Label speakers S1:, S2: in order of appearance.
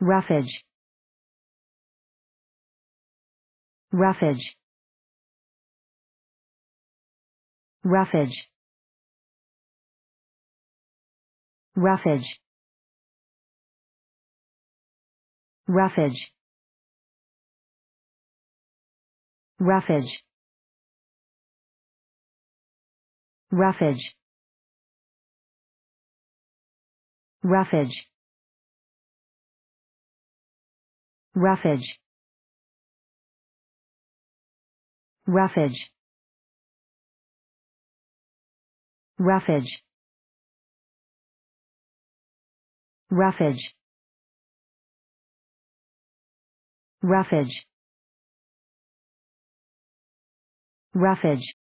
S1: roughage roughage roughage roughage roughage roughage roughage roughage roughage roughage roughage roughage roughage roughage